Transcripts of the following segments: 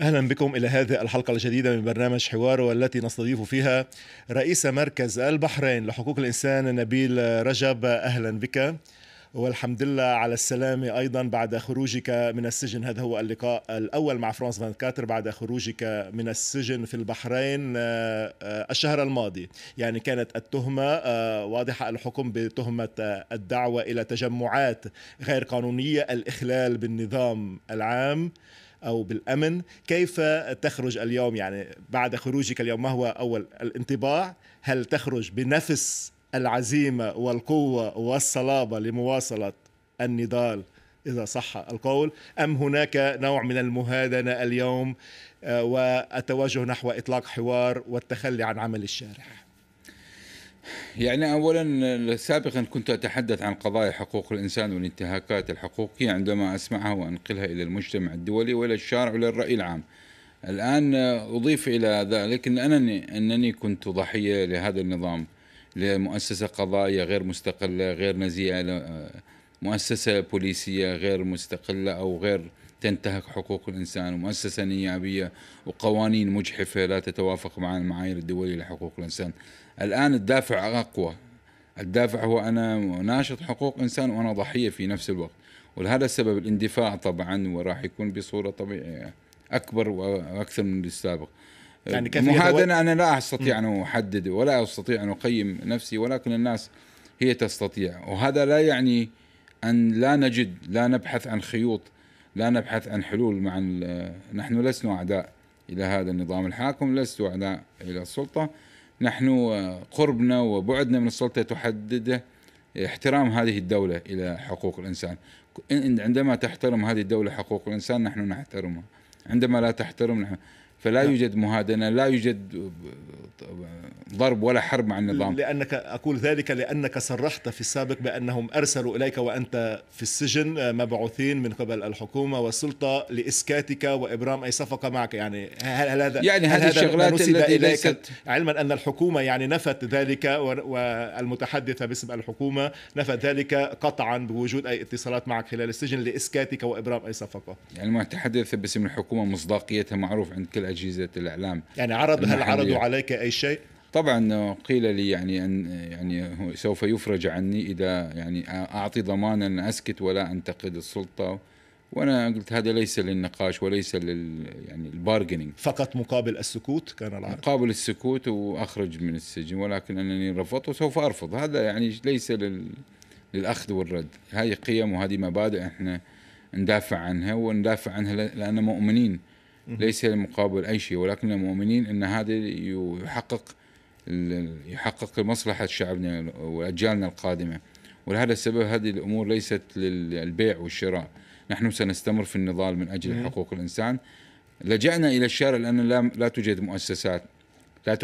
اهلا بكم الى هذه الحلقه الجديده من برنامج حوار والتي نستضيف فيها رئيس مركز البحرين لحقوق الانسان نبيل رجب اهلا بك والحمد لله على السلامة أيضا بعد خروجك من السجن هذا هو اللقاء الأول مع فرانس فان كاتر بعد خروجك من السجن في البحرين آه، آه، الشهر الماضي يعني كانت التهمة آه، واضحة الحكم بتهمة الدعوة إلى تجمعات غير قانونية الإخلال بالنظام العام أو بالأمن كيف تخرج اليوم يعني بعد خروجك اليوم ما هو أول الانطباع هل تخرج بنفس العزيمة والقوة والصلابة لمواصلة النضال إذا صح القول أم هناك نوع من المهادنة اليوم آه، والتوجه نحو إطلاق حوار والتخلي عن عمل الشارع يعني اولا سابقا كنت اتحدث عن قضايا حقوق الانسان والانتهاكات الحقوقيه عندما اسمعها وانقلها الى المجتمع الدولي والى الشارع والى الراي العام. الان اضيف الى ذلك ان انني انني كنت ضحيه لهذا النظام لمؤسسه قضايا غير مستقله غير نزيهه مؤسسه بوليسيه غير مستقله او غير تنتهك حقوق الإنسان ومؤسسة نيابية وقوانين مجحفة لا تتوافق مع المعايير الدولية لحقوق الإنسان الآن الدافع أقوى الدافع هو أنا ناشط حقوق إنسان وأنا ضحية في نفس الوقت ولهذا السبب الاندفاع طبعا وراح يكون بصورة طبيعية أكبر وأكثر من السابق يعني محادنة أنا لا أستطيع أن أحدد ولا أستطيع أن أقيم نفسي ولكن الناس هي تستطيع وهذا لا يعني أن لا نجد لا نبحث عن خيوط لا نبحث عن حلول مع نحن لسنا أعداء إلى هذا النظام الحاكم لست أعداء إلى السلطة نحن آه، قربنا وبعدنا من السلطة تحدده احترام هذه الدولة إلى حقوق الإنسان عندما تحترم هذه الدولة حقوق الإنسان نحن نحترمها عندما لا تحترم نحن فلا نعم. يوجد مهادنه لا يوجد ضرب ولا حرب مع النظام لانك اقول ذلك لانك صرحت في السابق بانهم ارسلوا اليك وانت في السجن آه، مبعوثين من قبل الحكومه والسلطه لاسكاتك وابرام اي صفقه معك يعني هل, هل هذا يعني هذه الشغلات التي ليست علما ان الحكومه يعني نفت ذلك والمتحدثه باسم الحكومه نفت ذلك قطعا بوجود اي اتصالات معك خلال السجن لاسكاتك وابرام اي صفقه يعني المتحدثه باسم الحكومه مصداقيتها معروف عند كل اجهزه الاعلام يعني عرض هل عرضوا عليك اي شيء؟ طبعا قيل لي يعني ان يعني سوف يفرج عني اذا يعني اعطي ضمانا ان اسكت ولا انتقد السلطه وانا قلت هذا ليس للنقاش وليس لل يعني البارجنينج فقط مقابل السكوت كان العرض مقابل السكوت واخرج من السجن ولكن انني رفضت وسوف ارفض هذا يعني ليس لل للاخذ والرد هذه قيم وهذه مبادئ احنا ندافع عنها وندافع عنها لان مؤمنين ليس مقابل أي شيء ولكن مؤمنين أن هذا يحقق يحقق مصلحة شعبنا وأجيالنا القادمة ولهذا السبب هذه الأمور ليست للبيع والشراء نحن سنستمر في النضال من أجل حقوق الإنسان لجأنا إلى الشارع لأن لا, لا توجد مؤسسات لا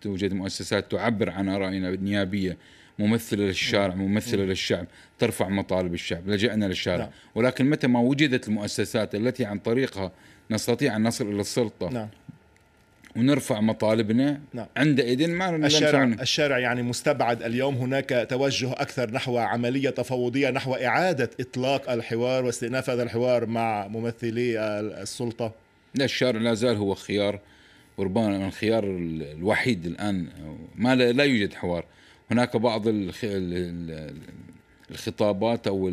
توجد مؤسسات تعبر عن آرائنا نيابية ممثلة للشارع ممثلة للشعب ترفع مطالب الشعب لجأنا للشارع نعم. ولكن متى ما وجدت المؤسسات التي عن طريقها نستطيع ان نصل الى السلطه نعم ونرفع مطالبنا نعم. عندئذ ما الشارع الشارع يعني مستبعد اليوم هناك توجه اكثر نحو عمليه تفاوضيه نحو اعاده اطلاق الحوار واستئناف هذا الحوار مع ممثلي السلطه لا الشارع لا زال هو خيار وربما الخيار الوحيد الان ما لا يوجد حوار هناك بعض الخطابات او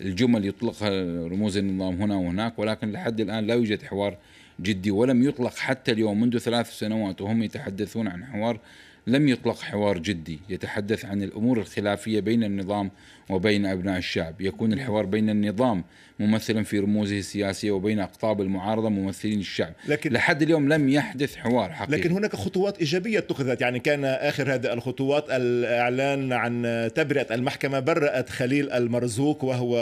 الجمل يطلقها رموز النظام هنا وهناك ولكن لحد الآن لا يوجد حوار جدي ولم يطلق حتى اليوم منذ ثلاث سنوات وهم يتحدثون عن حوار لم يطلق حوار جدي يتحدث عن الامور الخلافيه بين النظام وبين ابناء الشعب، يكون الحوار بين النظام ممثلا في رموزه السياسيه وبين اقطاب المعارضه ممثلين الشعب، لكن لحد اليوم لم يحدث حوار حقيقي لكن هناك خطوات ايجابيه اتخذت، يعني كان اخر هذه الخطوات الاعلان عن تبرئه المحكمه برأت خليل المرزوق وهو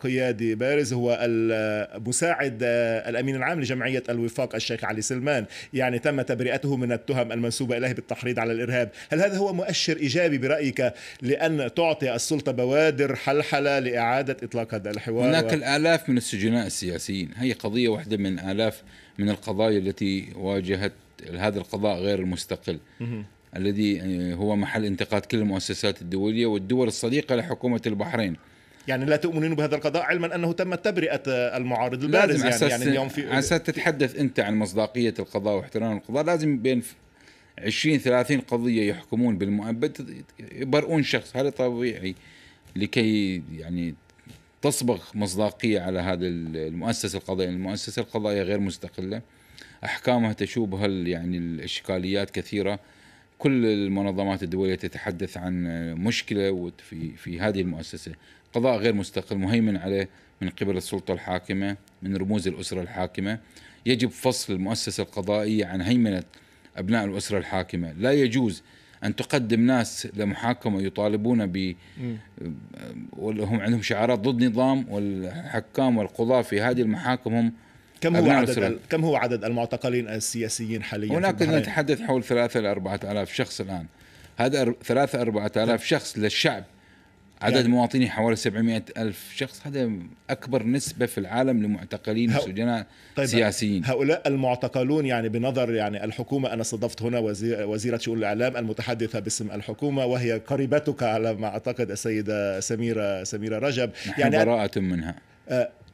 قيادي بارز هو مساعد الامين العام لجمعيه الوفاق الشيخ علي سلمان، يعني تم تبرئته من التهم المنسوبه اليه بالتحريض على الارهاب، هل هذا هو مؤشر ايجابي برايك لان تعطي السلطه بوادر حلحله لاعاده اطلاق هذا الحوار؟ هناك و... الالاف من السجناء السياسيين، هي قضيه واحده من الاف من القضايا التي واجهت هذا القضاء غير المستقل. الذي آه، هو محل انتقاد كل المؤسسات الدوليه والدول الصديقه لحكومه البحرين. يعني لا تؤمنون بهذا القضاء علما انه تم تبرئه المعارض البارز لازم يعني, يعني اليوم في أساس تتحدث انت عن مصداقيه القضاء واحترام القضاء لازم بين 20 30 قضيه يحكمون بالمؤبد يبرئون شخص هذا طبيعي لكي يعني تصبغ مصداقيه على هذا المؤسسه القضائيه المؤسسه القضائيه غير مستقله احكامها تشوبها يعني الاشكاليات كثيره كل المنظمات الدوليه تتحدث عن مشكله في في هذه المؤسسه قضاء غير مستقل مهيمن عليه من قبل السلطه الحاكمه من رموز الاسره الحاكمه يجب فصل المؤسسه القضائيه عن هيمنه أبناء الأسرة الحاكمة لا يجوز أن تقدم ناس لمحاكمة يطالبون ب وهم عندهم شعارات ضد نظام والحكام والقضاة في هذه المحاكم هم كم هو عدد ال... كم هو عدد المعتقلين السياسيين حاليا هناك نتحدث حول ثلاثة إلى أربعة آلاف شخص الآن هذا ثلاثة أربعة آلاف شخص للشعب عدد يعني. مواطنيه حوالي 700 ألف شخص هذا أكبر نسبة في العالم لمعتقلين وسجناء طيب سياسيين هؤلاء المعتقلون يعني بنظر يعني الحكومة أنا استضفت هنا وزير وزيرة شؤون الإعلام المتحدثة باسم الحكومة وهي قريبتك على ما أعتقد السيدة سميرة سميرة رجب نحن يعني براءة منها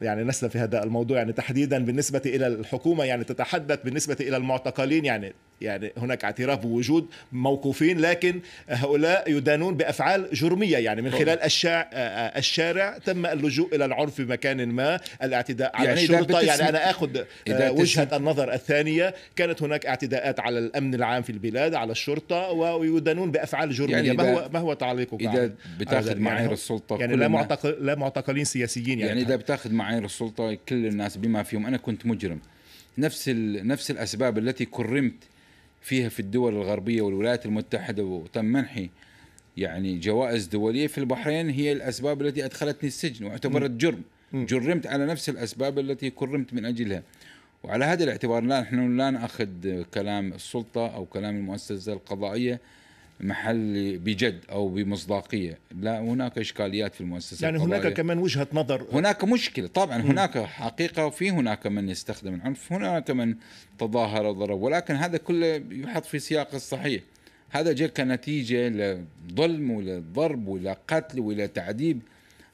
يعني نسنا في هذا الموضوع يعني تحديدا بالنسبة إلى الحكومة يعني تتحدث بالنسبة إلى المعتقلين يعني يعني هناك اعتراف بوجود موقوفين لكن هؤلاء يدانون بافعال جرميه يعني من خلال الشارع الشارع تم اللجوء الى العنف في مكان ما الاعتداء على يعني الشرطه يعني انا اخذ آه، وجهه النظر الثانيه كانت هناك اعتداءات على الامن العام في البلاد على الشرطه ويدانون بافعال جرميه يعني ما هو ما هو تعليقك اذا بتاخذ يعني معايير السلطه يعني لا معتقل لا معتقلين سياسيين يعني يعني اذا بتاخذ معايير السلطه كل الناس بما فيهم انا كنت مجرم نفس نفس الاسباب التي كرمت فيها في الدول الغربية والولايات المتحدة وتم منحي يعني جوائز دولية في البحرين هي الأسباب التي أدخلتني السجن واعتبرت جرم جرمت على نفس الأسباب التي كرمت من أجلها وعلى هذا الاعتبار لا نحن لا نأخذ كلام السلطة أو كلام المؤسسة القضائية محلي بجد او بمصداقيه لا هناك اشكاليات في المؤسسه يعني القضائية. هناك كمان وجهه نظر هناك مشكله طبعا م. هناك حقيقه وفي هناك من يستخدم العنف هناك من تظاهر وضرب ولكن هذا كله يحط في سياق الصحيح هذا جاء كنتيجه لظلم ولضرب ولقتل ولتعذيب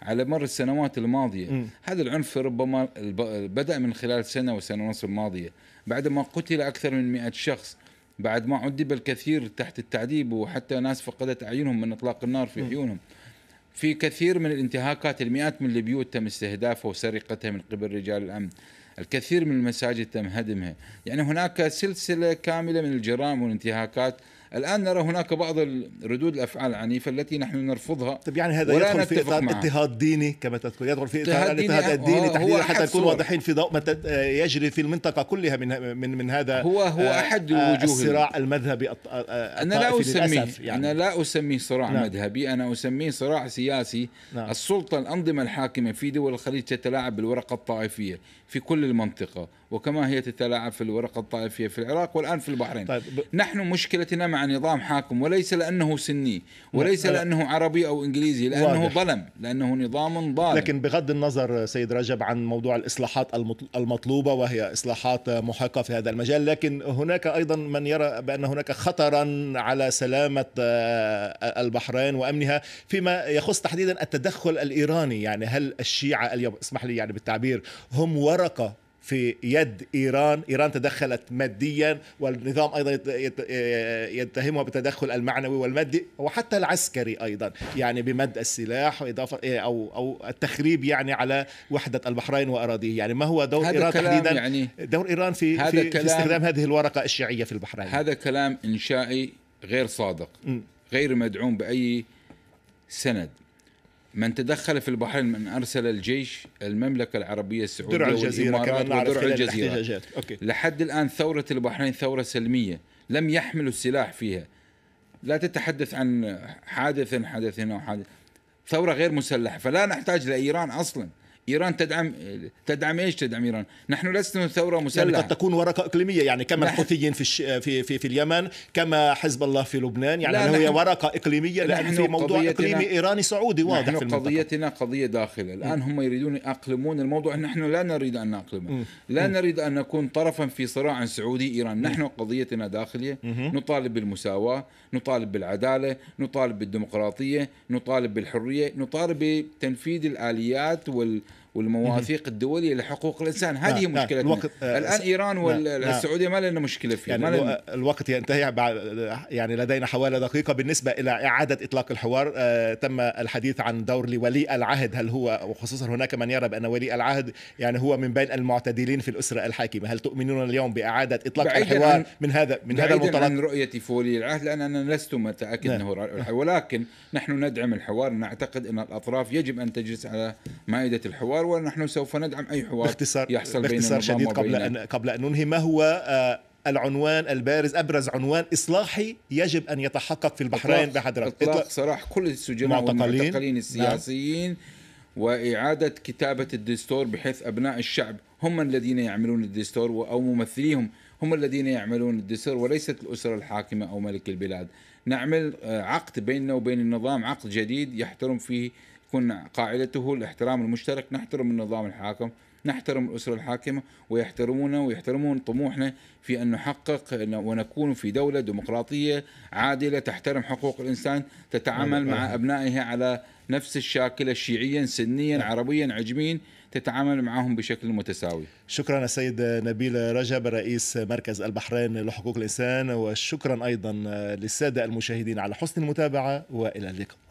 على مر السنوات الماضية م. هذا العنف ربما بدأ من خلال سنة وسنة ونصف الماضية بعدما قتل أكثر من مئة شخص بعد ما عذب الكثير تحت التعذيب وحتى ناس فقدت أعينهم من إطلاق النار في عيونهم في كثير من الانتهاكات المئات من البيوت تم استهدافها وسرقتها من قبل رجال الأمن الكثير من المساجد تم هدمها يعني هناك سلسلة كاملة من الجرائم والانتهاكات الآن نرى هناك بعض ردود الأفعال العنيفة التي نحن نرفضها طيب يعني هذا ولا يدخل في إطار اضطهاد ديني كما تقول يدخل في إطار الاضطهاد آه، الديني تحديدا حتى نكون واضحين في ضوء ما آه، يجري في المنطقة كلها من من من هذا هو هو آه، أحد وجوه الصراع المذهبي أنا لا أسميه يعني أنا لا أسميه صراع نعم. مذهبي أنا أسميه صراع سياسي نعم. السلطة الأنظمة الحاكمة في دول الخليج تتلاعب بالورقة الطائفية في كل المنطقة وكما هي تتلاعب في الورقة الطائفية في العراق والآن في البحرين طيب. نحن مشكلتنا مع مع نظام حاكم وليس لانه سني وليس لانه عربي او انجليزي لانه واضح. ظلم لانه نظام ظالم لكن بغض النظر سيد رجب عن موضوع الاصلاحات المطلوبه وهي اصلاحات محقه في هذا المجال لكن هناك ايضا من يرى بان هناك خطرا على سلامه آه، البحرين وامنها فيما يخص تحديدا التدخل الايراني يعني هل الشيعه اليوم اسمح لي يعني بالتعبير هم ورقه في يد ايران، ايران تدخلت ماديا والنظام ايضا يتهمها بالتدخل المعنوي والمادي وحتى العسكري ايضا، يعني بمد السلاح واضافه او او التخريب يعني على وحده البحرين واراضيه، يعني ما هو دور ايران تحديدا يعني دور ايران في هذا في, في استخدام هذه الورقه الشيعيه في البحرين هذا كلام انشائي غير صادق غير مدعوم باي سند من تدخل في البحرين من أرسل الجيش المملكة العربية السعودية درع الجزيرة كمان نعرف ودرع الجزيرة أوكي. لحد الآن ثورة البحرين ثورة سلمية لم يحملوا السلاح فيها لا تتحدث عن حادث حدث هنا وحادث ثورة غير مسلحة فلا نحتاج لإيران أصلا ايران تدعم تدعم ايش تدعم ايران؟ نحن لسنا ثوره مسلحه يعني قد تكون ورقه اقليميه يعني كما الحوثيين في, الش... في في في اليمن كما حزب الله في لبنان يعني لا هي ورقه اقليميه لان في موضوع اقليمي ايراني سعودي واضح نحن في قضيتنا قضيه داخله الان هم يريدون يأقلمون الموضوع نحن لا نريد ان نأقلمه لا نريد ان نكون طرفا في صراع سعودي ايران نحن قضيتنا داخليه نطالب بالمساواه نطالب بالعداله نطالب بالديمقراطيه نطالب بالحريه نطالب بتنفيذ الاليات وال والمواثيق الدوليه لحقوق الانسان هذه نعم مشكلتنا نعم الوقت آه، الان ايران والسعوديه ما لنا مشكله فيها يعني لنا الوقت ينتهي بعد يعني لدينا حوالي دقيقه بالنسبه الى اعاده اطلاق الحوار آه، تم الحديث عن دور لولي العهد هل هو وخصوصا هناك من يرى بان ولي العهد يعني هو من بين المعتدلين في الاسره الحاكمه هل تؤمنون اليوم باعاده اطلاق الحوار عن من هذا من هذا المنطلق عن رؤيتي في ولي العهد لان انا لست متاكد نعم. انه ولكن نحن ندعم الحوار نعتقد ان الاطراف يجب ان تجلس على مائده الحوار ونحن سوف ندعم أي حوار باختصار يحصل باختصار شديد قبل أن قبل أن ننهي ما هو آه، العنوان البارز ابرز عنوان اصلاحي يجب ان يتحقق في البحرين بحضرتك اطلاق, إطلاق سراح كل السجناء والمعتقلين نعم. السياسيين واعاده كتابه الدستور بحيث ابناء الشعب هم الذين يعملون الدستور او ممثليهم هم الذين يعملون الدستور وليست الاسره الحاكمه او ملك البلاد نعمل آه، عقد بيننا وبين النظام عقد جديد يحترم فيه كنا قاعدته الاحترام المشترك نحترم النظام الحاكم نحترم الأسرة الحاكمة ويحترمونا ويحترمون طموحنا في أن نحقق ونكون في دولة ديمقراطية عادلة تحترم حقوق الإنسان تتعامل مع أبنائها على نفس الشاكلة شيعيا سنيا نعم. عربيا عجميا تتعامل معهم بشكل متساوي شكرا السيد نبيل رجب رئيس مركز البحرين لحقوق الإنسان وشكرا أيضا للسادة المشاهدين على حسن المتابعة وإلى اللقاء